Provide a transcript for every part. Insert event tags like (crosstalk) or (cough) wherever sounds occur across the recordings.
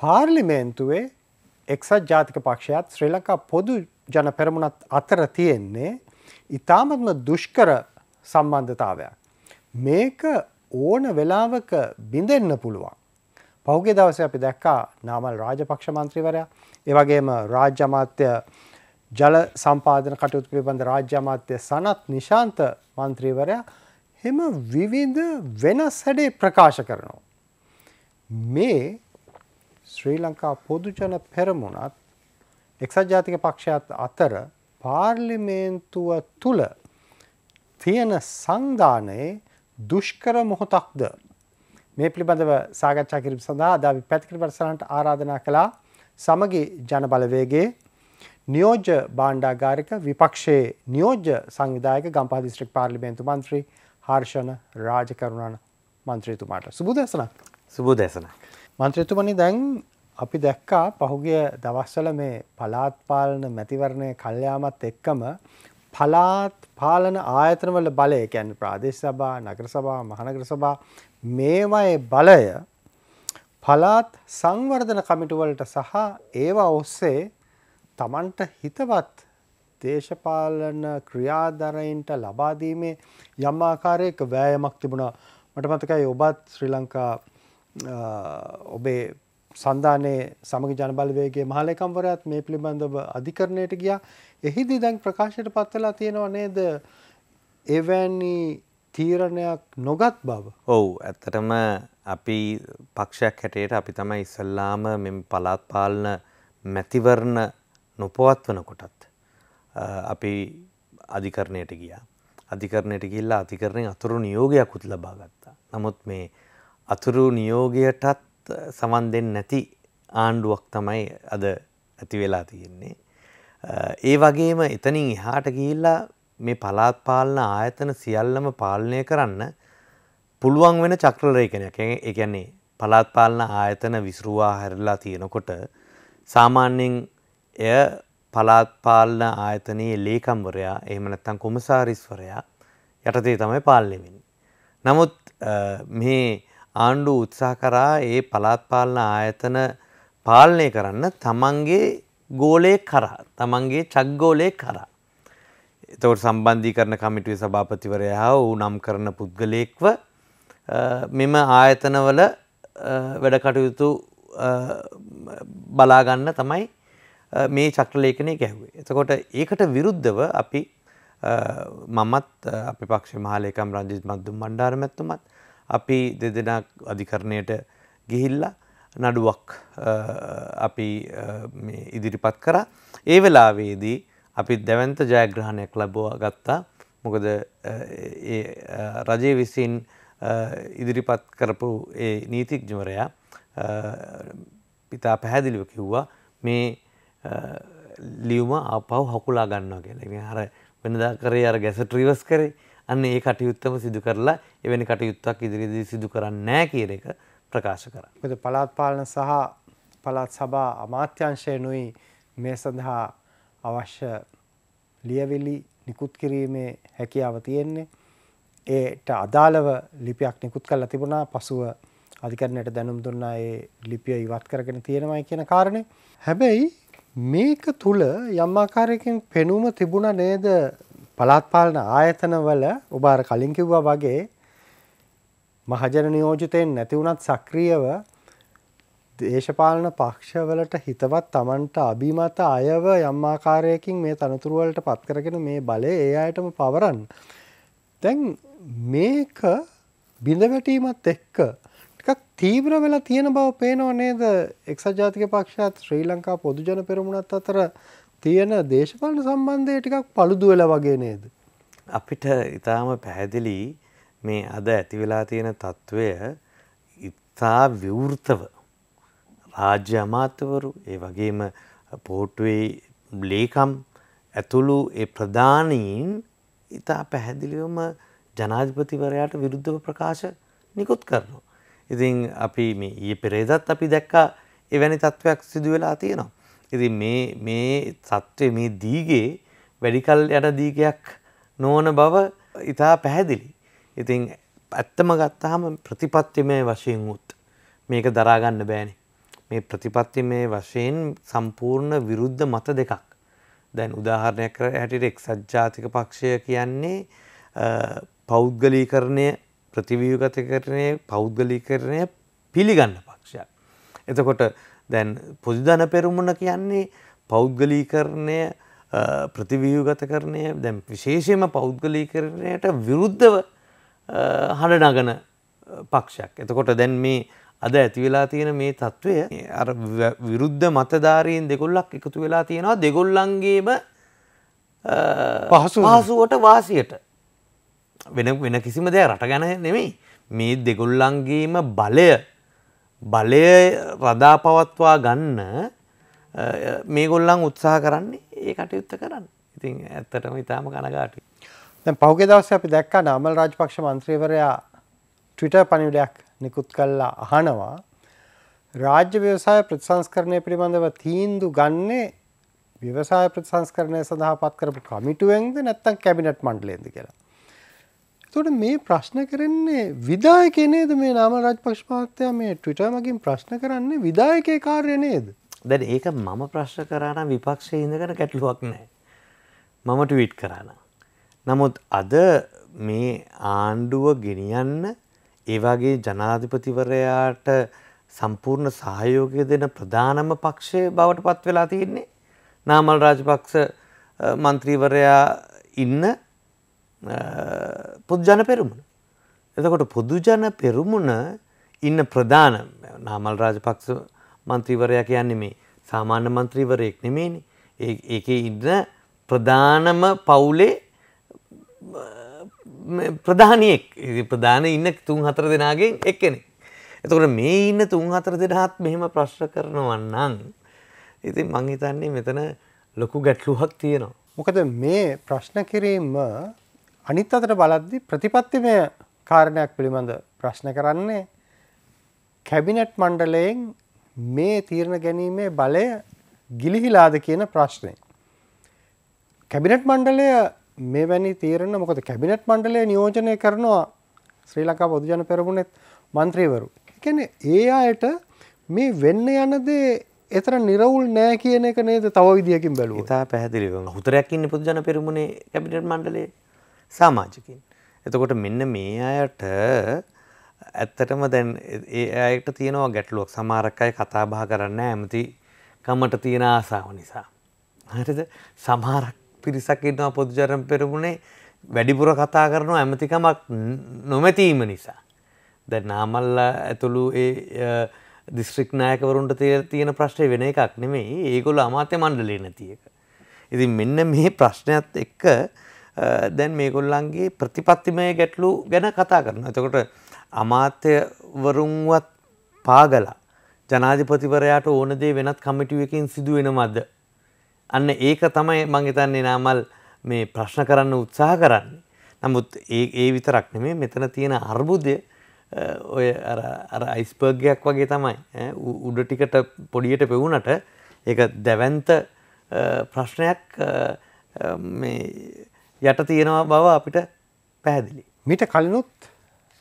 පාර්ලිමේන්තුවේ එක්සත් ජාතික පක්ෂයත් ශ්‍රී ලංකා පොදු ජන පෙරමුණත් අතර තියෙන්නේ ඉතාමත්ම දුෂ්කර සම්බන්ධතාවයක්. මේක ඕන වෙලාවක බිඳෙන්න පුළුවන්. පහුගේ දවස අපි දැක්කා නාමල් රාජපක්ෂ මන්ත්‍රීවරයා ඒවගේම රාජ්‍යමාත්‍ය ජල සම්පාධන කටයුතු පිළිබඳ රාජ්‍යමාත්‍ය සනත් නිශාන්ත මන්ත්‍රීවරයා හෙම විවිධ වෙනස් හැඩේ ප්‍රකාශ කරනවා. මේ ශ්‍රී ලංකා පොදුජන පෙරමුණත් එක්සත් ජාතික පක්ෂයත් අතර පාර්ලිමේන්තුව තුළ තියෙන සංධානයේ දුෂ්කර මොහොතක්ද මේ පිළිබඳව සාගච්ඡා කිරීම සඳහා අද අපි පැතිකඩ වැඩසටහනට ආරාධනා කළා සමගි ජනබලවේගයේ නියෝජ්‍ය භාණ්ඩාගාරික විපක්ෂයේ නියෝජ්‍ය සංවිධායක ගම්පහ දිස්ත්‍රික් පාර්ලිමේන්තු මන්ත්‍රී හර්ෂණ රාජකරුණන මන්ත්‍රීතුමාට සුබ දේශනක් සුබ දේශනක් මන්ත්‍රතුමනි දැන් අපි දැක්කා පහුගිය දවස්සල මේ පලාත්පාලන මැතිවරණය කල්්‍යයාමත් එක්කම පලාත් පාලන ආයතනවල බලය කැන් ප්‍රාදේශ සභා නගර සභා මහනගර සභා මේවයි බලය පලාත් සංවර්ධන කමිටුවලට සහ ඒවා ඔස්සේ තමන්ට හිතවත් දේශපාලන ක්‍රියාධරයින්ට ලබාදීමේ යම්මාකාරයක වෑයමක් තිබුණා මට මතකයි ඔබත් ශ්‍රී ලංකා ඔබේ සන්ධානයේ සමග ජනබලවේගේ මහලකම්වරයත් මේ පිළිබඳව අධිකරණයට ගියා එහිදී දැන් ප්‍රකාශයට පත්වෙලා තියෙනවා නේද එවැනි තීරණයක් නොගත් බව. ඔවු ඇත්තටම අපි පක්ෂයක් හැටේට අපි තමයි ඉස්සල්ලාම මෙම පලාත්පාලන මැතිවරණ නොපවත්වන කොටත්. අපි අධිකරණයට ගියා. අධිකරණයට ගිල්ලා අධිකරණය අතුරු නියෝගයක් උත් ලබාගත්තා. නමුත් මේ අතුරු නියෝගයටත් සමන් දෙන්න නැති ආණ්ඩුවක් තමයි අද ඇති වෙලා තියෙන්නේ. ඒ වගේම එතනින් එහාට ගිහිල්ලා මේ පලාත් පාලන ආයතන සියල්ලම පාලනය කරන්න පුළුවන් වෙන චක්‍රලරේකනයක් එකන්නේ පලාත් පාලන ආයතන විසරුවා හැරලා තියෙනකොට සාමාන්‍යෙන් එය පලාත් පාලන ආයතනයේ ලේකම්වරයා එහම නැත්තන් කොමසාරිස්වරයා යටතේ තමයි පාලනවෙන්. නමුත් මේ ආණ්ඩුව උත්සාහ කරා ඒ පළාත් පාලන ආයතන පාලනය කරන්න තමන්ගේ ගෝලය කරා තමන්ගේ චක්ගෝලය කරා. එතවට සම්බන්ධී කරන කමිටුව සභාපතිවරයා වූ නම් කරන පුද්ගලයෙක්ව මෙම ආයතනවල වැඩ කටයුතු බලාගන්න තමයි මේ චක්‍රලේඛනය ගැහුවේ. එතකොට ඒකට විරුද්ධව අපි මමත් අපි පක්ෂ මහලේකම් රජිත් මද්දුම් මණ්ඩාරමැත්තුමත් අපි දෙදෙනා අධිකරණයට ගිහිල්ලා නඩුවක් අපි ඉදිරිපත් කරා. ඒ වෙලාවේදී අපි දැවන්ත ජයග්‍රහණයක් ලැබවා ගත්තා. මොකද රජය විසින් ඉදිරිපත් කරපු ඒ නීතිඥවරයා පිතා පැහැදිලිව කිව්වා මේ ලියවම ආපව් හකුලා ගන්නවා කියලා. හර වෙනදා කරේ අර ගැසට ්‍රීවස් කරේ අන්න ඒ කටයුත්තම සිදු කරලා එවැනි කටයුත්තක් ඉදිරිදී සිදු කරන්නේ නැහැ කියන එක ප්‍රකාශ කරා. මොකද පළාත් පාලන සහ පළාත් සභා අමාත්‍යාංශයනුයි මේ සඳහා අවශ්‍ය ලියවිලි නිකුත් කිරීමේ හැකියාව තියෙන්නේ. ඒට අදාළව ලිපියක් නිකුත් කරලා තිබුණා. පසුව අධිකරණයට දැනුම් දුන්නා ඒ ලිපිය ඉවත් කරගෙන තියෙනවයි කියන කාරණේ. හැබැයි මේක තුල යම් ආකාරයකින් පෙනුම තිබුණා නේද පළාත් පාලන ආයතනවල ඔබ අර කලින් කිව්වා වගේ මහජන නියෝජිතයෙන් නැති වුණත් සක්‍රියව දේශපාලන පක්ෂවලට හිතවත් Tamanට අභිමත අයව යම් ආකාරයකින් මේ තනතුරු වලට පත් කරගෙන මේ බලය ඒ අයටම පවරන්න. දැන් මේක බිඳවැටීමත් එක්ක ටිකක් තීව්‍ර වෙලා තියෙන බව පේනව නේද? එක්සත් ජාතික පක්ෂයත් ශ්‍රී ලංකා පොදු ජන පෙරමුණත් අතර තියෙන දේශපාලන සම්බන්ධය ටිකක් පළුදු වෙලා වගේ නේද. අපිට ඉතාම පැහැදිලි මේ අද ඇතිවෙලා තියෙන තත්ත්වය ඉතා විවෘතව රාජ්‍ය අමාත්‍යවරු ඒ වගේම පෝට්ටුවේ ලේකම් ඇතුළු ඒ ප්‍රධානීන් ඉතා පැහැදිලිවම ජනාධිපතිවරයාට විරුද්ධව ප්‍රකාශ නිකුත් කරනවා. ඉතින් අපි ඒ පෙරේදත් අපි දැක්කා එවැනි තත්ත්වයක් සිදුවෙලා තියෙනවා. ඉති මේ සත්වය මේ දීගේ වැඩිකල් යට දීකයක් නොවන බව ඉතා පැහැදිලි. ඉතින් ඇත්තම ගත්තාහම ප්‍රතිපත්තිමය වශයෙන් උත් මේක දරාගන්න බෑනේ. මේ ප්‍රතිපත්තිමය වශයෙන් සම්පූර්ණ විරුද්ධ මත දෙකක්. දැන් උදාහරණයක් කර හැටිට එක්සත් ජාතික පක්ෂය කියන්නේ පෞද්ගලීකරණය ප්‍රතිවියගතකරණය පෞද්ගලීකරණය පිළිගන්න පක්ෂයක්. එතකොට දැන් පොදුධන පෙරමුණ කියන්නේ පෞද්ගලීකරණය ප්‍රතිවියූගත කරණය දැන් විශේෂයම පෞද්ගලීකරණයට විරුද්ධව හඬ නගන පක්ෂයක්. එතකොට දැන් මේ අද ඇතිවෙලා තියෙන මේ තත්ත්වය විරුද්ධ මතධාරීන් දෙගොල්ලක් එකතු වෙලා තියෙනවා දෙගොල්ලන්ගේම පහසුවට වාසියට වෙන වෙන කිසිම දෙය රට ගැන නෙමෙයි මේ දෙගොල්ලන්ගේම බලය බලය රදා පවත්වා ගන්න මේ ගොල්ලන් උත්සාහ කරන්නේ ඒ කටයුත්ත කරන්න ඉතින් ඇත්තටම ඉතාම කනගාට පෞග දවස අපි දැක්ක නාමල් රාජපක්ෂ මන්ත්‍රීවරයා ට්විට පනිවිඩයක් නිකුත් කල්ලා අහනවා රාජ්‍ය ව්‍යවසාය ප්‍රතිසංස්කරණය පිළිබඳව තීන්දු ගන්නේ ව්‍යවසාය ප්‍රතිසංස්කරණය සඳහා පත් කරපු කමිටුවෙන්ද නැත්තන් කැබිනට් මණ්ඩලේද කියලා එතකොට මේ ප්‍රශ්න කරන්නේ විදායකේ නේද මේ නාම රාජපක්ෂ මහත්තයා මේ ට්විටර් මගින් ප්‍රශ්න කරන්නේ විදායකේ කාර්යය නේද? දැන් ඒක මම ප්‍රශ්න කරා නම් විපක්ෂයේ ඉඳගෙන ගැටලුවක් නැහැ. මම ට්වීට් කරා නම්. නමුත් අද මේ ආණ්ඩුව ගෙනියන්න ඒ වගේ ජනාධිපතිවරයාට සම්පූර්ණ සහයෝගය දෙන ප්‍රධානම පක්ෂය බවට පත් වෙලා තියෙන්නේ නාමල් රාජපක්ෂ මන්ත්‍රීවරයා ඉන්න පොදුජන පෙරමුණ. එතකොට පොදුජන පෙරමුණ ඉන්න ප්‍රධාන නාමල් රාජපක්ෂ මන්ත්‍රීවරයා කියන්නේ මේ සාමාන්‍ය මන්ත්‍රීවරයෙක් නෙමේනි ඒක ඉන්න ප්‍රධානම පවුලේ ප්‍රධානයෙක් ප්‍රධාන ඉන්න තුන් හතර දෙනාගෙන් එක්කෙනෙක්. එතකොට මේ ඉන්න තුන් හතර දෙනාත් මෙහෙම ප්‍රශ්න කරනවන්නම් ඉතින් මංහිතන්නේ මෙතන ලොකු ගැටලුහක් තියෙනවා. මොකද මේ ප්‍රශ්න කිරීම අනිත් අතට බලද්දි ප්‍රතිපත්තිමය කාරණයක් පිළිබඳ ප්‍රශ්න කරන්නේ කැබිනට් මණ්ඩලයෙන් මේ තීරණ ගැනීමේ බලය ගිලිහිලාද කියන ප්‍රශ්නය. කැබිනට් මණ්ඩලය මෙවැනි තීරණ මොකද කැබිනට් මණ්ඩලය නියෝජනය කරනවා ශ්‍රී ලකා බොදුජන පෙරමුණෙත් මන්ත්‍රීවරු. එකන ඒ අයට මේ වෙන්න යනදේ එතර නිරවුල් නෑ කියන එක නේද තව විදිියකින් බැලූ තා පැහදිලිව හුතරයක්කින්න පුදුජන පෙරමුණේ කැබිනට් මණ්ඩලේ සාමාජිකින්. එතකොට මෙන්න මේ අයට ඇත්තටම දැන් ඒ අයට තියෙනවා ගැටලුවක් සමාරක්කය කතාබා කරන්න ඇමති කමට තියෙන ආසාාව නිසා. හරිද සමාරක් පිරිසක් ඉන්නවා පොදුජරම් පෙරමුණේ වැඩිපුර කතා කරනු ඇමතිකමක් නොමැතීම නිසා. දැ නාමල්ල ඇතුළු ඒ දිස්ත්‍රික් නායකවරුන්ට තය තියෙන ප්‍රශ්නය වෙන එකක් නෙමේ ඒගොල අමාත්‍ය මණ්ඩලේ නැතියක. ඉති මෙන්න මේ ප්‍රශ්නයත් එක්ක දැන් මේගොල්ලන්ගේ ප්‍රතිපත්තිමය ගැටලු ගැන කතා කරන. එතකොට අමාත්‍යවරුන්වත් පාගලා ජනාධිපතිවරයාට ඕනදේ වෙනත් කමිටිුවකින් සිදුවෙනමද. අන්න ඒක තමයි මංහිතන්නේ නාමල් මේ ප්‍රශ්න කරන්න උත්සාහ කරන්න. නමුත් ඒ විතරක් නෙමේ මෙතන තියෙන අර්බුදය ඔය අයිස්පර්ගයක් වගේ තමයි උඩ ටිකට පොඩියට පෙවුනට ඒ දැවන්ත ප්‍රශ්නයක් යට තියෙනවා බව අපිට පැහැදිලි. මිට කලනුත්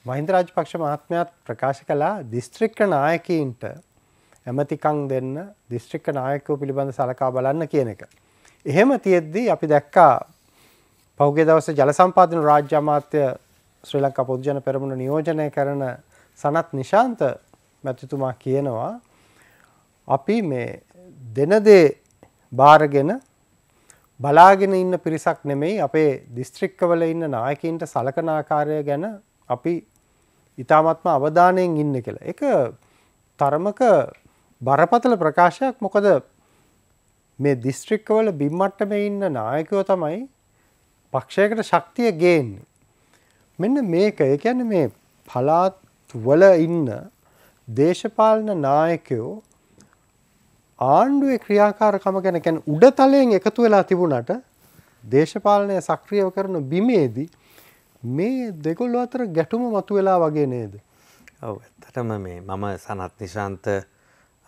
මහින්ද රාජපක්ෂ මහත්මයාත් ප්‍රකාශ කලා දිස්ත්‍රික්ක නායකීන්ට ඇමතිකං දෙන්න දිස්ත්‍රික්ක නායකව පිළිබඳ සලකා බලන්න කියන එක. එහෙම තියෙද්දී අපි දැක්කා පෞගේ දවස ජලසම්පාදන රාජ්‍ය අමාත්‍ය ශ්‍රී ලංකා පොදුජන පෙරමුණ නියෝජනය කරන සනත් නිශාන්ත මැතිතුමා කියනවා අපි මේ දෙනදේ බාරගෙන බලාගෙන ඉන්න පිරිසක් නෙමෙයි අපේ දිස්ත්‍රික්කවල ඉන්න නායකන්ට සලකනාකාරය ගැන අපි ඉතාමත්ම අවධානයෙන් ඉන්න කියලා. එක තරමක බරපතල ප්‍රකාශයක් මොකද මේ දිස්ත්‍රික්කවල බිම්මට්ටම ඉන්න නායකයෝ තමයි පක්ෂයකට ශක්තිය ගේන්නේ. මෙන්න මේක ඒ කියන්නේ මේ පලාත්වල ඉන්න දේශපාලන නායකයෝ ආණ්ඩුවේ ක්‍රියාකාරකම ගැන කැන උඩතලයෙන් එකතු වෙලා තිබුණට දේශපාලනය සක්‍රියව කරන බිමේදී මේ දෙකොල්ල අතර ගැටුම මතු වෙලා වගේ නේද. ඔව ඇත්තටම මේ මම සනත් නිශාන්ත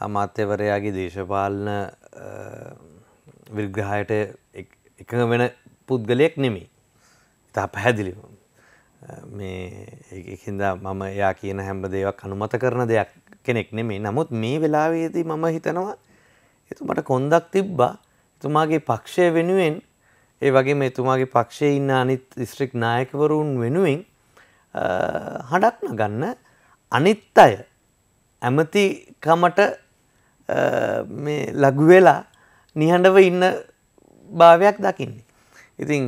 අමාත්‍යවරයාගේ දේශපාලන විර්ග්‍රහයට එක වෙන පුද්ගලයෙක් නෙමි ඉතා පැහැදිලි මේ හින්දා මම එයා කියන හැම්බ දේවක් අනුමත කරන දෙයක් කෙනෙක් නෙමේ නමුත් මේ වෙලාවේදී මම හිතනවා එතුමට කොන්දක් තිබ්බා එතුමාගේ පක්ෂය වෙනුවෙන් ඒ වගේ එතුමාගේ පක්ෂය ඉන්න අනිත් ස්ත්‍රික් නායකවරුන් වෙනුවෙන් හඩක් නගන්න අනිත් අය ඇමතිකමට ලගුවෙලා නිහඬව ඉන්න භාවයක් දකින්නේ. ඉතින්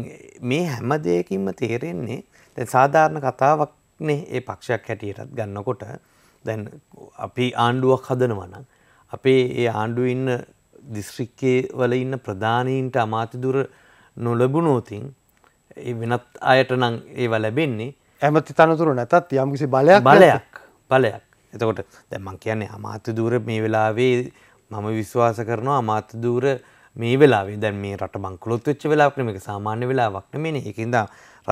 මේ හැම දෙයකින්ම තේරෙන්නේ දැන් සාධාරණ කතාවක්නේ ඒ පක්ෂයක් හැටියටත් ගන්නකොට දැන් අපි ආණ්ඩුවක් හදනවා නම් අපේ ඒ ආණ්ඩුව ඉන්න දිස්ශ්‍රික්කේ වල ඉන්න ප්‍රධානීන්ට අමාතිදුර නොලබුණෝතින් ඒ වෙනත් අයට නම් ඒව ලැබෙන්නේ ඇමති තනතුර නැතත් යම්කිසි බලයක් බලයක් බලයක් එතකොට දැමං කියන්නේ අමාත්‍යදූර මේ වෙලාවේ මම විශ්වාස කරනවා අමාත්‍යදූර මේ වෙලාවේ දැන් මේ රට බංකොලොත් වෙච්ච වෙලාවක් නෙමෙයි මේක සාමාන්‍ය වෙලාවක් නෙමෙයි ඒකින්ද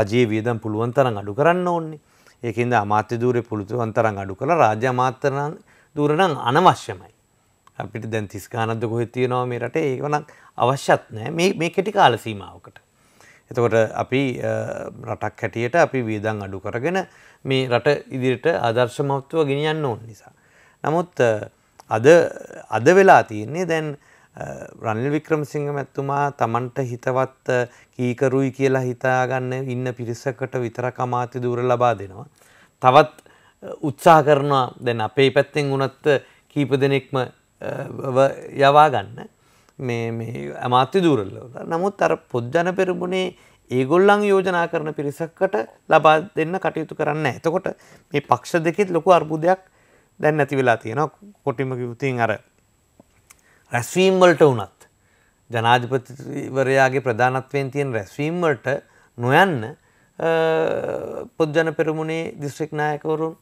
රජයේ වියදම් පුළුවන් තරම් අඩු කරන්න ඕනේ ඒකින්ද අමාත්‍යදූරේ පුළුවන් තරම් අඩු කරලා රාජ්‍ය අමාත්‍ය දූර නම් අනවශ්‍යමයි අපිට දැන් තිස් ගානක්ද කොහෙද තියෙනවා මේ රටේ ඒක නම් අවශ්‍යත් නැහැ මේ මේ කෙටි කාල සීමාවකට. එතකොට අපි රටක් හැටියට අපි වියදම් අඩු කරගෙන මේ රට ඉදිරියට ආදර්ශමත්ව ගෙනියන්න ඕන නිසා. නමුත් අද අද වෙලා තියෙන්නේ දැන් රනිල් වික්‍රමසිංහ මැතිතුමා Tamanට හිතවත් කීකරුයි කියලා හිතාගන්න ඉන්න පිරිසකට විතරක් අමාත්‍ය දූර ලබා දෙනවා. තවත් උත්සාහ කරනවා දැන් අපේ පැත්තෙන් වුණත් කීප දෙනෙක්ම යවා ගන්න මේ අමාත්‍ය දූරල්ලෝද නමුත් අර පොද්ජන පෙරමුණේ ඒගොල්ලං යෝජනා කරන පිරිසක්කට ලබා දෙන්න කටයුතු කරන්න එතකොට මේ පක්ෂ දෙකෙත් ලොකු අර්බුදයක් දැන් නැති වෙලා තියෙන කොටිම කිවතින් අර රැස්වීම්වලට වනත් ජනාධිපතිවරයාගේ ප්‍රධානත්වයෙන් තියෙන් රැස්වීම්වලට නොයන්න පොද්ජන පෙරමුණේ දිස්ත්‍රික්නායකවරුන්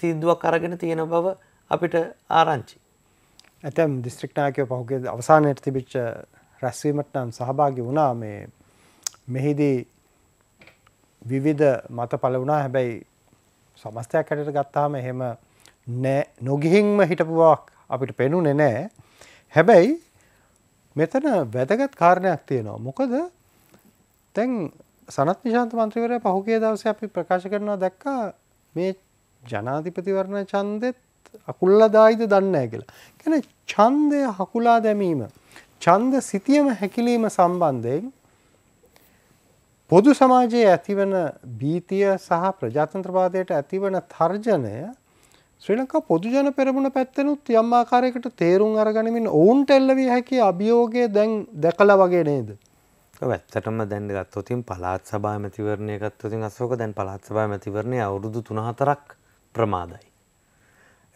තීන්දුවක් අරගෙන තියෙන බව අපිට ආරංචි ඇතැම් දිස්ත්‍රික්නායකය පහුගේ අවසානයට තිබිච්ච රැස්වීමට නම් සහභාගි වුණා මේ මෙහිදී විවිධ මත පල වුණා හැබැයි සමස්තයක් හැටට ගත්තාම එහෙම නොගිහින්ම හිටපුවාක් අපිට පෙනුනෙ නෑ හැබැයි මෙතන වැදගත් කාරණයක් තියෙනවා මොකද තැන් සනත් නිශාන්ත මන්ත්‍රවරය පහුගේ දවස අපි ප්‍රකාශ කරනවා දැක්කා මේ ජනාධිපතිවරණ චන්දෙත් අකුල්ලදායිද දන්නෑ කියලා. ගැන චන්දය හකුලා දැමීම. චන්ද සිතියම හැකිලීම සම්බන්ධයෙන් පොදු සමාජයේ ඇතිවන බීතිය සහ ප්‍රජාතන්ත්‍රවාදයට ඇතිවන තර්ජනය ශ්‍රී ලංකා පොදුජන පෙරමුණ පැත්තෙනුත් යම් ආකාරයකට තේරුම් අරගනිමින් ඔවුන්ට එල්ලවිය හැකි අභියෝගය දැන් දැකලා වගේ නේද. ඇත්තටම දැන් ගත්තොතින් පලාත් සභා මැතිවරණය ගත්තොතින් අසෝක දැන් පලාත් සභා මැතිවරණය අවුරුදු තුනහතරක් ප්‍රමාදයි.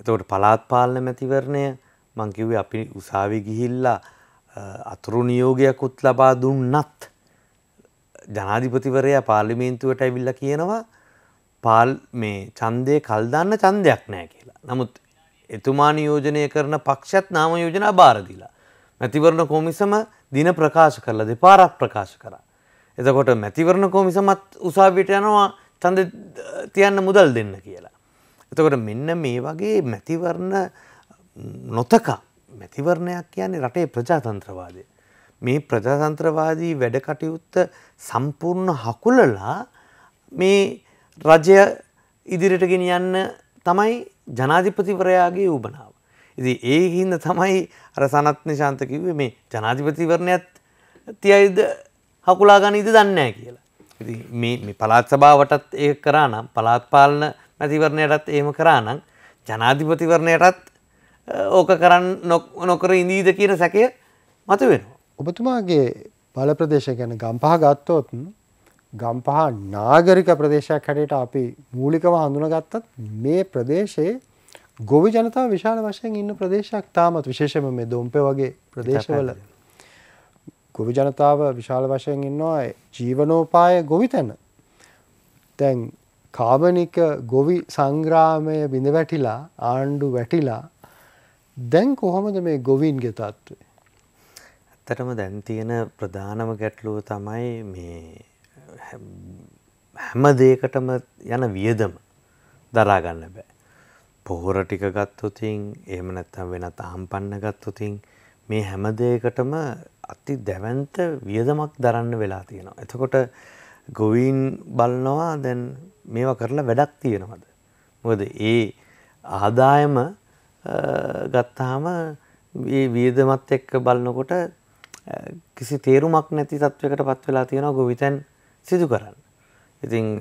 එතකොට පළාත් පාලන මැතිවරණය මං කිව්වේ අපි උසාවි ගිහිල්ලා අතුරු නියෝගයකුත් ලබා දුන්නත් ජනාධිපතිවරයා පාර්ලිමේන්තුවට ඇවිල්ලා කියනවා පාල් මේ ඡන්දේ කල් දාන්න ඡන්දයක් නැහැ කියලා. නමුත් එතුමා නියෝජනය කරන පක්ෂත් නාම යෝජනා බාර දීලා. මැතිවරණ කොමිසම දින ප්‍රකාශ කරලා දෙපාරක් ප්‍රකාශ කරා. එතකොට මැතිවරණ කොමිසමත් උසාවියට යනවා ඡන්ද තියන්න මුදල් දෙන්න කියලා. එතකොට මෙන්න මේ වගේ මැතිවරණ නොතක මැතිවරණයක් කියන්නේ රටේ ප්‍රජාතන්ත්‍රවාදය. මේ ප්‍රජාතන්ත්‍රවාදී වැඩ කටයුත්ත සම්පූර්ණ හකුලලා මේ රජය ඉදිරිට ගෙන යන්න තමයි ජනාධිපතිවරයාගේ ඌබනාව. ඉති ඒ හින්ද තමයි අර සනත්න ශාන්තකිවේ මේ ජනාධිපතිවරණයත් තියයිද හකුලා ගනීද දන්නෑ කියලා. ඉති මේ පලාත් සභාවටත් ඒ කරා නම් පලාත්පාලන මැතිවරණයටත් ඒම කරානම් ජනාධිපතිවරණයටත් ඕක කරන්න නොකර ඉඳීද කියන සැකය මතු වෙන. ඔබතුමාගේ බල ප්‍රදේශ ගැන ගම්පහ ගත්තෝතුන් ගම්පහ නාගරික ප්‍රදේශයක් හැටට අපි මූලිකව හඳුනගත්තත් මේ ප්‍රදේශයේ ගොවි ජනතාව විශාල වශයෙන් ඉන්න ප්‍රදේශයක් තාමත් විශේෂම මේ දොම්පේ වගේ ප්‍රදේශවල ගොවි ජනතාව විශාල වශයෙන් ඉන්නවා ජීවනෝපාය ගොවි තැන තැන් කාබනික ගොවි සංග්‍රාමය බිඳ වැටිලා ආණ්ඩු වැටිලා දැන් කොහොමද මේ ගොවින්ගේ තත්ත්වය. ඇත්තටම දැන් තියෙන ප්‍රධානම ගැටලුව තමයි මේ හැම දේකටම යන වියදම දරාගන්න බෑ. පොහොර ටික ගත්තොතින් එහෙම නැත්තම් වෙනත් අහම්පන්න ගත්තොතින් මේ හැම දෙයකටම අති දැවන්ත වියදමක් දරන්න වෙලා තියෙනවා. එතකොට ගොවීන් බලනවා දැන් මේවා කරලා වැඩක් තියෙනවද. මොකද ඒ ආදායම ගත්තාම ඒ වියදමත් එක්ක බලනකොට කිසි තේරුමක් නැති තත්ත්වයකට පත් වෙලා තියෙනවා ගොවිතැන් සිදු කරන්න. ඉතින්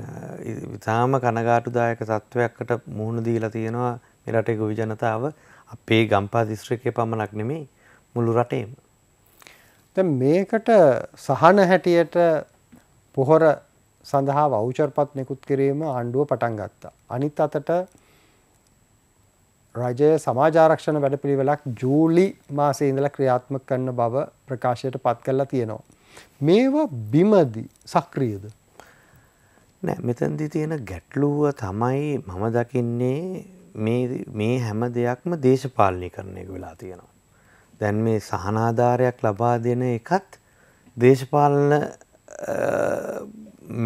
ඉතාම කනගාටුදායක තත්ත්වයකට මුහුණ දීලා තියෙනවා මේ රටේ ගොවි ජනතාව අපේ ගම්පා දිස්ත්‍රික්කයේ පමණක් නෙමෙයි මුළු රටේම. දැන් මේකට සහන හැටියට පොහොර සඳහා වෞචර්පත් නිකුත් කිරීම ආණ්ඩුව පටන් ගත්තා. අනිත් අතට රජය සමාජාරක්ෂණ වැඩපිළිවෙලක් ජූලි මාසේ ඉඳලා ක්‍රියාත්මක කරන බව ප්‍රකාශයට පත් කරලා තියෙනවා. මේවා බිමදි සක්‍රියද? නෑ මෙතනදී තියෙන ගැටලුව තමයි මම දකින්නේ මේ මේ හැම දෙයක්ම දේශපාලනීකරණයක වෙලා තියෙනවා. දැන් මේ සහනාධාරයක් ලබා දෙන එකත් දේශපාලන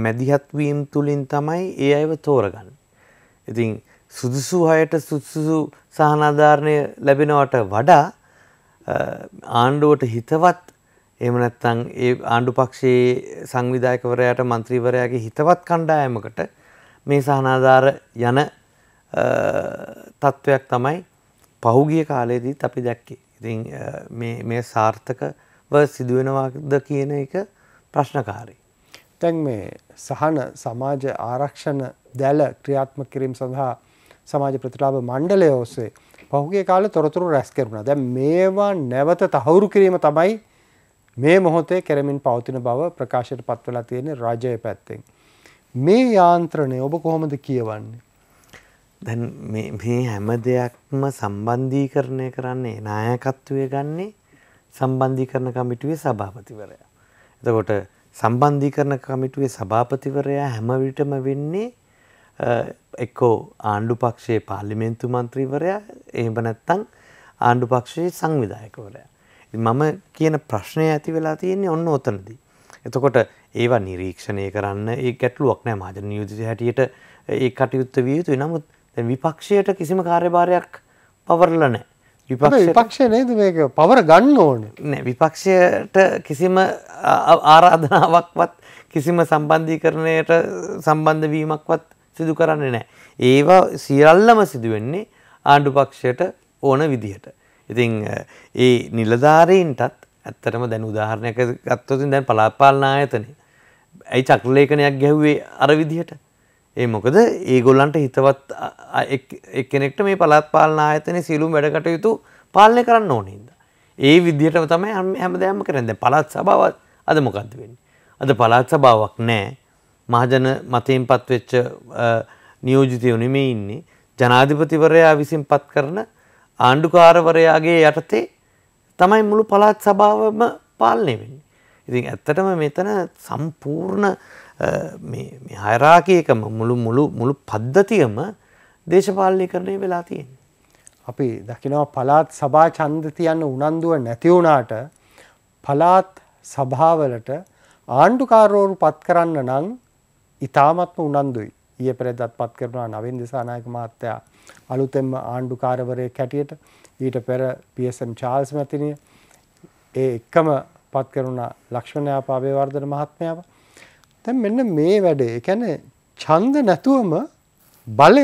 මැදිහත්වීම් තුළින් තමයි ඒ අයව තෝරගන්න. ඉතින් සුදුසු හයට සුදුසු සහනාධාරණය ලැබෙනවට වඩා ආණ්ඩුවට හිතවත් එම නැත්තං ඒ ආණ්ඩු පක්ෂයේ සංවිධායකවරයාට මන්ත්‍රීවරයාගේ හිතවත් කණ්ඩායමකට මේ සහනාධාර යන තත්ත්වයක් තමයි පහුගිය කාලයේදී අපි දැක්කේ. ඉතින් මේ සාර්ථකව සිදුවෙනවාද කියන එක ප්‍රශ්නකාරී. දැන් මේ සහන සමාජ ආරක්ෂණ දැල ක්‍රියාත්මක කිරීම සඳහා සමාජ ප්‍රතිලාභ මණ්ඩලය ඔස්සේ පහුගිය කාලේ තොරතුරු රැස් කරුණා. දැන් මේවා නැවත තහවුරු කිරීම තමයි මේ මොහොතේ කෙරමින් පවතින බව ප්‍රකාශයට පත් වෙලා තියෙන රජය පැත්තෙන්. මේ යාන්ත්‍රණය ඔබ කොහොමද කියවන්නේ? දැන් මේ මේ හැම දෙයක්ම සම්බන්ධීකරණය කරන්නේ නායකත්වය ගන්නේ සම්බන්ධීකරණ කමිටුවේ සභාපතිවරයා. එතකොට සම්බන්ධීකරණ කමිටුවේ සභාපතිවරයා හැම විටම වෙන්නේ එක්කෝ ආණ්ඩු පක්ෂයේ පාර්ලිමේන්තු මන්ත්‍රීවරයා එහෙම නැත්තම් ආණ්ඩු පක්ෂයේ සංවිධායකවරයා. මම කියන ප්‍රශ්නය ඇති වෙලා තියෙන්නේ ඔන්න ඔතනදී. එතකොට ඒවා නිරීක්ෂණය කරන්න ඒ ගැටලුවක් නෑ මාජන නියෝජිත හැටියට ඒ කටයුත්ත විය යුතුයි. නමුත් විපක්ෂයට කිසිම කාර්යභාරයක් පවරලා නැහැ. විපක්ෂය නේද මේක පවර ගන්න ඕන නෑ විපක්ෂයට කිසිම ආරාධනාවක්වත් කිසිම සම්බන්ධීකරණයට සම්බන්ධ වීමක්වත් සිදු කරන්නේ නෑ. ඒවා සියල්ලම සිදුවෙන්නේ ආණ්ඩුපක්ෂයට ඕන විදිහට. ඉතිං ඒ නිලධාරීන්ටත් ඇත්තටම දැන් උදාහරණයක ගත්තොතින් දැන් පලාපාලන ආයතනය. ඇයි චක්‍රලේඛනයක් ගැහුවේ අර විදිහට ඒ මොකද ඒගොල්ලන්ට හිතවත් එක්කෙනෙක්ට මේ පළත් පාලන ආයතනය සියලුම් වැඩකටයුතු පාලනය කරන්න ඕනෙද. ඒ විදිහටම තමයි හම හැමදෑම කරන්න පළත් සභාවත් අද මොකක්ද වෙන්නේ. අද පළත් සභාවක් නෑ මහජන මතයෙන් පත්වෙච්ච නියෝජිතය නෙමේ ඉන්නේ ජනාධිපතිවරයා විසින් පත් කරන ආණ්ඩුකාරවරයාගේ යටතේ තමයි මුළු පළත් සභාවම පාලනය වෙන්නේ. ඉතින් ඇත්තටම මෙතන සම්පූර්ණ හයරාකයකම මුළු මුළු මුළු පද්ධතියම දේශපාලනය කරණය වෙලා තියෙන්. අපි දකිනවා පලාත් සභා චන්ද තියන්න උනන්දුව නැතිවුණාට පලාත් සභාවලට ආණ්ඩුකාරෝරු පත් කරන්න නං ඉතාමත්ම උනන්දුයි ඒ පෙරදත් පත් කරනවා නවින් දෙසානායක මහත්තයා අලුතෙම ආණ්ඩුකාරවරය කැටියට ඊට පෙර පSම් චාල්ස් මැතිනිය ඒ එක්කම පත් කරුණ ලක්ෂණයාපාබේවර්ධන මහත්මයාව දැන් මෙන්න මේ වැඩේ. ඒ කියන්නේ ඡන්ද නැතුවම බලය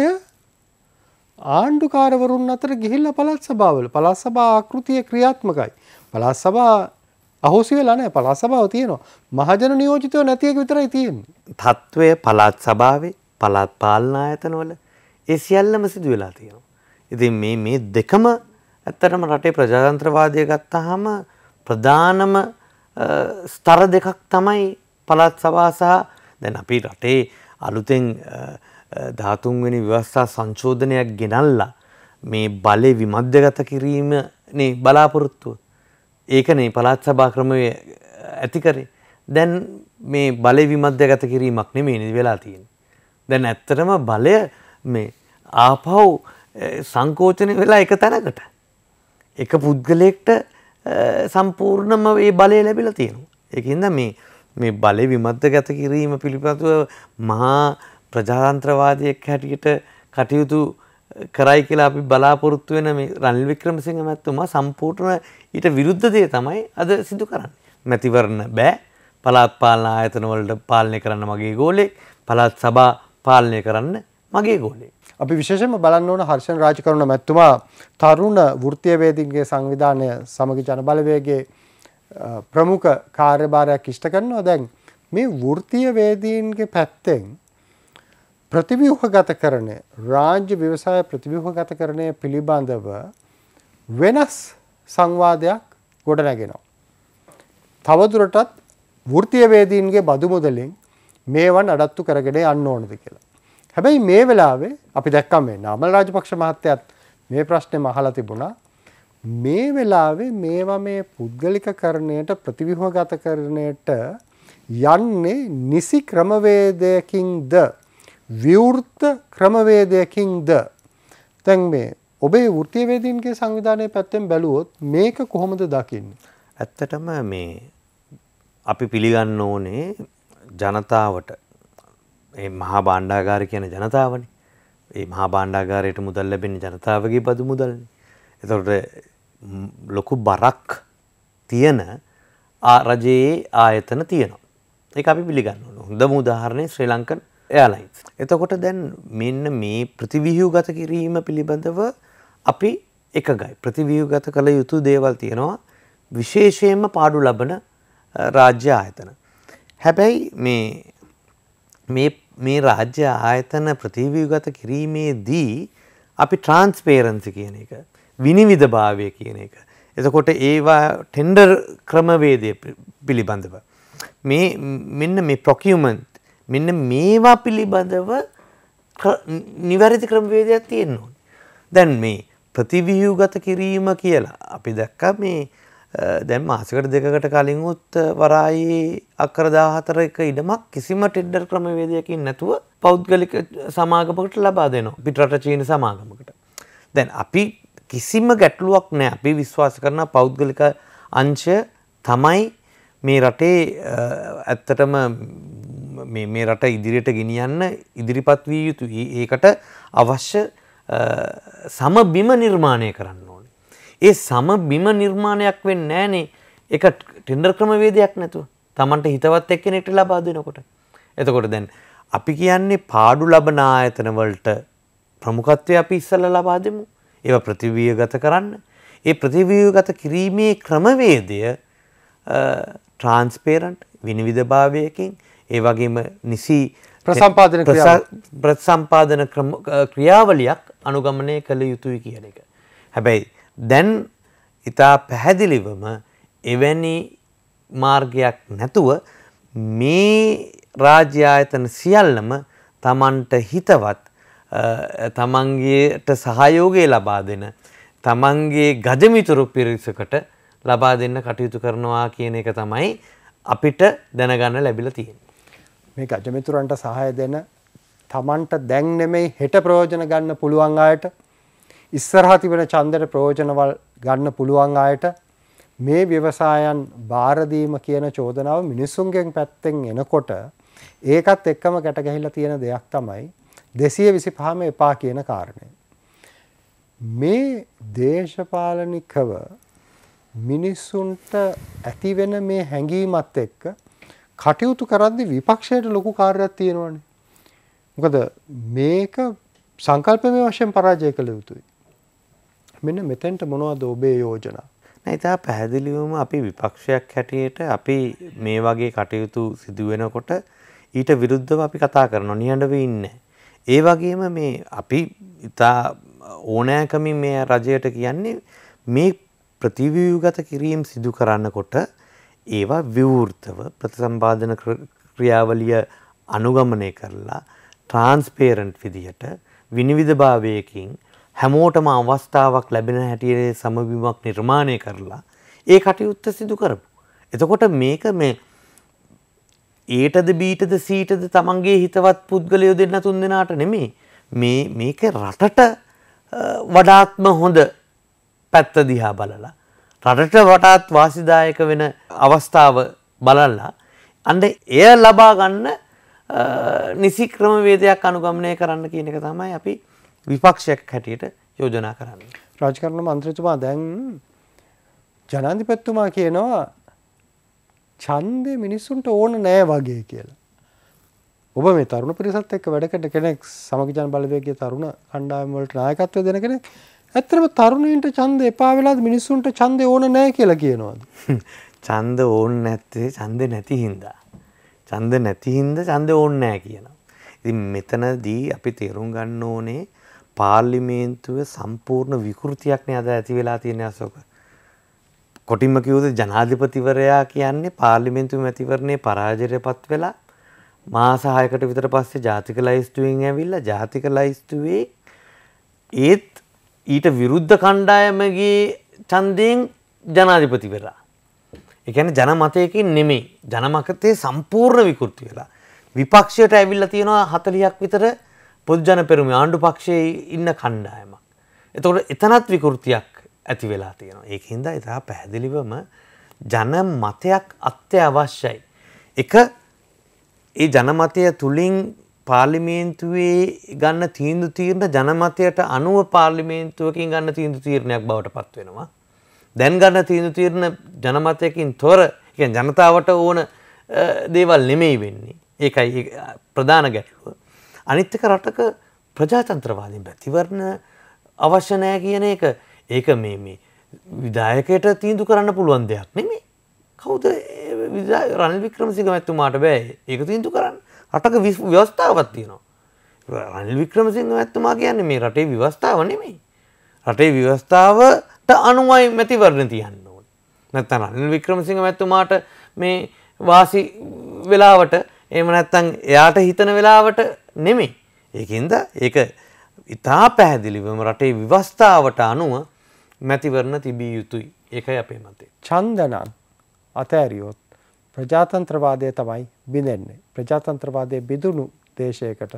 ආණ්ඩුකාරවරුන් අතර ගිහිල්ලා පළාත් සභාවල පළාත් සභා ආකෘතිය ක්‍රියාත්මකයි. පළාත් සභා අහෝසි වෙලා නැහැ පළාත් සභාව තියෙනවා. මහජන නියෝජිතව නැති එක විතරයි තියෙන්නේ. తත්වය පළාත් සභාවේ පළාත් පාලන ආයතනවල ඒ සියල්ලම සිදු වෙලා තියෙනවා. ඉතින් මේ මේ දෙකම ඇත්තටම රටේ ප්‍රජාතන්ත්‍රවාදය ගත්තාම ප්‍රධානම ස්තර දෙකක් තමයි පළත් සවාසහ දැන් අපි රටේ අලුතෙන් ධාතුන්වෙනි ව්‍යවස්ථා සංශෝධනයක් ගෙනල්ලා මේ බලය විමධ්‍යගත කිරීම නේ බලාපොරොත්තුව. ඒකනේ පළාත් සභා ක්‍රමය ඇතිකරේ. දැන් මේ බලය විමධ්‍යගත කිරීමක් නෙමේ නි වෙලා තියෙන. දැන් ඇත්තටම බලය මේ ආපව් සංකෝචනය වෙලා එක තැනකට. එක පුද්ගලයෙක්ට සම්පූර්ණම ඒ බලය ලැබිලා තියෙනවා. එකහින්ද මේ මේ බලය විමත්ත ගත කිරීම පිළිබඳව මහා ප්‍රජාතන්ත්‍රවාදයක් හැටියට කටයුතු කරයි කියලා අපි බලාපොරොත්තු වෙන මේ රනිල් වික්‍රමසිංහ මැතිතුමා සම්පූර්ණ ඊට විරුද්ධ දේ තමයි අද සිදු කරන්නේ. මැතිවරණ බෑ. පළාත් පාලන ආයතන වලට පාලනය කරන්න මගේ ගෝලෙක්, පළාත් සභා පාලනය කරන්න මගේ ගෝලෙක්. අපි විශේෂයෙන්ම බලන්න ඕන හර්ෂන් රාජකරුණ මැතිතුමා තරුණ වෘත්තීය වේදින්ගේ සංවිධානය සමග ජනබලවේගයේ ප්‍රමුඛ කාර්යභාරයක් ඉෂ්ට කරනවා දැන් මේ වෘත්තීය වේදීන්ගේ පැත්තෙන් ප්‍රතිව්‍යුහගත කරණය රාජ්‍ය ව්‍යවසාය ප්‍රතිව්‍යුහගත කරණය පිළිබඳව වෙනස් සංවාදයක් ගොඩ නැගෙනවා. තවදුරටත් වෘතියවේදීන්ගේ බදු මුදලින් මේවන් අඩත්තු කරගෙන යන්න ඕනද කියලා. හැබැයි මේ වෙලාවේ අපි දැක්කම මේ නාමල් රාජපක්ෂ මහත්තයත් මේ ප්‍රශ්නේ මහලා තිබුණා මේ වෙලාවේ මේවා මේ පුද්ගලිකකරණයට ප්‍රතිවිහගතකරණයට යන්නේ නිසි ක්‍රමවේදයකින්ද විවෘත ක්‍රමවේදයකින්ද දැන් මේ ඔබේ වෘතියවේදීන්ගේ සංවිධානය පැත්තෙන් බැලුවොත් මේක කොහොමද දකින්න. ඇත්තටම මේ අපි පිළිගන්න ඕනේ ජනතාවට මහා බණ්ඩාගාර කියන ජනතාවන ඒ මහා බණ්ඩාගාරයට මුදල් ලැබෙන ජනතාවගේ බදු මුදල්න. එතොට ලොකු බරක් තියෙන රජයේ ආයතන තියෙනවා. ඒ අපි පිළිගන්න හොඳ මුදාහරණය ශ්‍රී ලංකන් එයාලයින්ස්. එතකොට දැන් මෙන්න මේ ප්‍රතිවිහියූ ගත කිරීම පිළිබඳව අපි එකගයි. ප්‍රතිවියූ ගත කළ යුතු දේවල් තියෙනවා විශේෂයෙන්ම පාඩු ලබන රාජ්‍ය ආයතන. හැබැයි මේ මේ රාජ්‍ය ආයතන ප්‍රතිවියගත කිරීමේදී අපි ට්‍රාන්ස්පේරන්සි කියන එක විනිවිධ භාවය කියන එක. එතකොට ඒවා ටෙන්ඩර් ක්‍රමවේදය පිළිබඳව. මේ මෙන්න මේ ප්‍රොකියමන්ත් මෙන්න මේවා පිළිබඳව නිවැරදි ක්‍රමවේදයක් තියෙන්න ඕන. දැන් මේ ප්‍රතිවියූගත කිරීම කියලා අපි දැක්ක මේ දැන් මාසකට දෙකකට කලින් උත් වරායේ අක්කර 14 එක ඉඩමක් කිසිම ටෙන්ඩර් ක්‍රමවේදයකින් නැතුව පෞද්ගලික සමාගමකට ලබා දෙනවා පිටරට චීන සමාගමකට. දැන් අපි කිසිම ගැටලුවක් නෑ අපි විශ්වාස කරන පෞද්ගලික අංශ තමයි මේ රටේ ඇත්තටම මේ රට ඉදිරියට ගෙනියන්න ඉදිරිපත් විය යුතු ඒකට අවශ්‍ය සමබිම නිර්මාණය කරන්න ඕනේ. ඒ සමබිම නිර්මාණයක් වෙන්නේ නැහනේ එක ටෙන්ඩර් ක්‍රමවේදයක් නැතුව. Tamanට හිතවත් එක්කෙනෙක්ට ලබා දෙනකොට. එතකොට දැන් අපි කියන්නේ පාඩු ලබන ආයතන වලට ප්‍රමුඛත්වය අපි ඉස්සෙල්ලා ලබා දෙමු. ඒව ප්‍රතිවීයගත කරන්න ඒ ප්‍රතිවීයගත කිරීමේ ක්‍රමවේදය ට්‍රාන්ස්පේරන්ට් විනිවිධභාවයකින් ඒ වගේම නිසි ප්‍රසම්පාදන ප්‍රසම්පාදන ක්‍රියාවලියක් අනුගමනය කළ යුතුයි කියන එක. හැබැයි දැන් ඉතා පැහැදිලිවම එවැනි මාර්ගයක් නැතුව මේ රාජ්‍ය ආයතන සියල්ලම තමන්ට හිතවත් තමන්ගේට සහයෝගය ලබා දෙන තමන්ගේ ගජමිතුරු පිරිසකට ලබා දෙන්න කටයුතු කරනවා කියන එක තමයි අපිට දැනගන්න ලැබිල තියෙන්. මේ ගජමිතුරන්ට සහය දෙන තමන්ට දැන් නෙමෙයි හෙට ප්‍රෝජන ගන්න පුළුවන් අයට ඉස්සරහ තිබෙන චන්දට ප්‍රෝජනවල් ගන්න පුළුවන් අයට මේ ව්‍යවසායන් භාරදීම කියන චෝදනාව මිනිස්සුන්ගෙන් පැත්තෙන් එනකොට ඒකත් එක්කම ගැටගැහිලා තියෙන දෙයක් තමයි දෙසිය විසි පහම එපා කියන කාරණය. මේ දේශපාලනිකව මිනිස්සුන්ට ඇතිවෙන මේ හැඟීමත් එක්ක කටයුතු කරද්දි විපක්ෂයට ලොකු කාර්යක් තියෙනවනේ. මොකද මේක සංකල්පමය වශයෙන් පරාජය කළ යුතුයි. මෙන්න මෙතෙන්ට මොනවද ඔබේ යෝජනා. ඉතා පැහැදිලිවම අපි විපක්ෂයක් හැටියට අපි මේ වගේ කටයුතු සිදුවෙනකොට ඊට විරුද්ධව අපි කතා කරන නිහඬව ඉන්නේ. ඒ වගේම මේ අපි ඉතා ඕනෑකමින් මේ රජයට කියන්නේ මේ ප්‍රතිවියගත කිරීම් සිදු කරන්නකොට ඒවා විවෘතව ප්‍රතිසම්බාධන ක්‍රියාවලිය අනුගමනය කරලා ට්‍රාන්ස්පේරන්ට් විදිහට විනිවිධභාවයකින් හැමෝටම අවස්ථාවක් ලැබෙන හැටියේ සමබිමක් නිර්මාණය කරලා ඒ කටයුත්ත සිදු කරපු. එතකොට මේක මේ ඒටද බීටද සීටද තමන්ගේ හිතවත් පුද්ගලයෝ දෙන්න තුන් දෙනාට නෙමේ මේ මේක රටට වඩාත්ම හොඳ පැත්ත දිහා බලලා රටට වටාත් වාසිදායක වෙන අවස්ථාව බලල්ලා අන්න එය ලබා ගන්න නිසි ක්‍රමවේදයක් අනුගමනය කරන්න කියන එක තමයි අපි විපක්ෂයක් හැටියට යෝජනා කරන්න. රාජකරණ මන්ත්‍රතුමා දැන් ජනාධිපත්තුමා කියනවා ඡන්දේ මිනිස්සුන්ට ඕන නෑ වගේ කියලා. ඔබ මේ තරුණ පිරිසත් එක්ක වැඩකට කෙනෙක් සමග ජන බලවේගයේ තරුණ කණ්ඩායම් වලට නායකත්වය දෙන කෙනෙක් ඇත්තටම තරුණයින්ට ඡන්ද එපා වෙලාද මිනිස්සුන්ට ඡන්දේ ඕන නෑ කියලා කියනවාද? (laughs) ඡන්ද ඕන නැත්තේ ඡන්ද නැති හින්දා. ඡන්ද නැති හින්දා ඡන්ද ඕන නෑ කියනවා. ඉතින් මෙතනදී අපි තේරුම් ගන්න ඕනේ පාර්ලිමේන්තුවේ සම්පූර්ණ විකෘතියක් නේද ඇති වෙලා තියෙන අසෝක. කොටින්ම කිව්වොත් ජනාධිපතිවරයා කියන්නේ පාර්ලිමේන්තු මැතිවරණේ පරාජයටපත් වෙලා මාස 6කට විතර පස්සේ ජාතික ලයිස්තුවෙන් ඇවිල්ලා ජාතික ලයිස්තුවේ ඒත් ඊට විරුද්ධ කණ්ඩායමගේ ඡන්දයෙන් ජනාධිපතිවරයා. ඒ කියන්නේ ජනමතයකින් නෙමෙයි ජනමතයේ සම්පූර්ණ විකෘති වෙලා විපක්ෂයට ඇවිල්ලා තියෙනවා 40ක් විතර පොදුජන පෙරමුණ ආණ්ඩු පක්ෂයේ ඉන්න කණ්ඩායමක්. එතකොට එතනත් විකෘතියක් ඇති වෙලා තියෙනවා. ඒක හින්දා ඉතා පැහැදිලිවම ජන මතයක් අත්‍යවශ්‍යයි. එක ඒ ජනමතය තුළින් පාර්ලිමේන්තුවේ ගන්න තීන්දු තීරණ ජනමතයට අනුව පාර්ලිමේන්තුවකින් ගන්න තීන්දු තීරණයක් බවට පත්වෙනවා. දැන් ගන්න තීන්දු තීරණ ජනමතයකින් තොර ජනතාවට ඕන දේවල් නෙමෙයි වෙන්නේ. ඒකයි ප්‍රධාන ගැටලුව. අනිත්‍යක රටක ප්‍රජාතන්ත්‍රවාදින් ප්‍රතිවරණ අවශ්‍යනෑ කියන එක ඒක මේ මේ විදායකයට තීන්දු කරන්න පුළුවන් දෙයක් නෙමේ කවුද රනිල් වික්‍රමසික මැත්තුමාට බෑ ඒක තීන්දු කරන්න රටක ව්‍යවස්ථාවත් තියෙනවා රනිල් වික්‍රමසිංහ මැත්තුමා කියන්නේ මේ රටේ ව්‍යවස්ථාව නෙමෙයි රටේ ව්‍යවස්ථාවට අනුවයි මැතිවරණ තියන්න ඕනේ නැත්නම් රනිල් වික්‍රමසිංහ මැත්තුමාට මේ වාසි වෙලාවට එහෙම නැත්නම් එයාට හිතන වෙලාවට නෙමෙයි ඒකින්ද ඒක ඉතා පැහැදිලිවම රටේ ව්‍යවස්ථාවට අනුව මැතිවරණ තිබිය යුතුයි එකයි අපේ මතේ. චන්දනන් අතෑරියොත් ප්‍රජාතන්ත්‍රවාදය තමයි බිඳෙන්නේ. ප්‍රජාතන්ත්‍රවාදය බිදුණු දේශයකට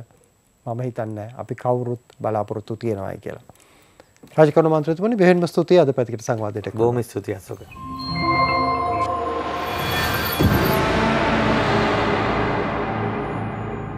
මම හිතන්න අපි කවුරුත් බලාපොරොත්තු තියෙනවායි කියලා. රජකන මන්ත්‍රතුමනි බෙහෙන්ම ස්තුතියි අද පැතිකට සංවාදයට ගෝම ස්තුතියි අසෝක.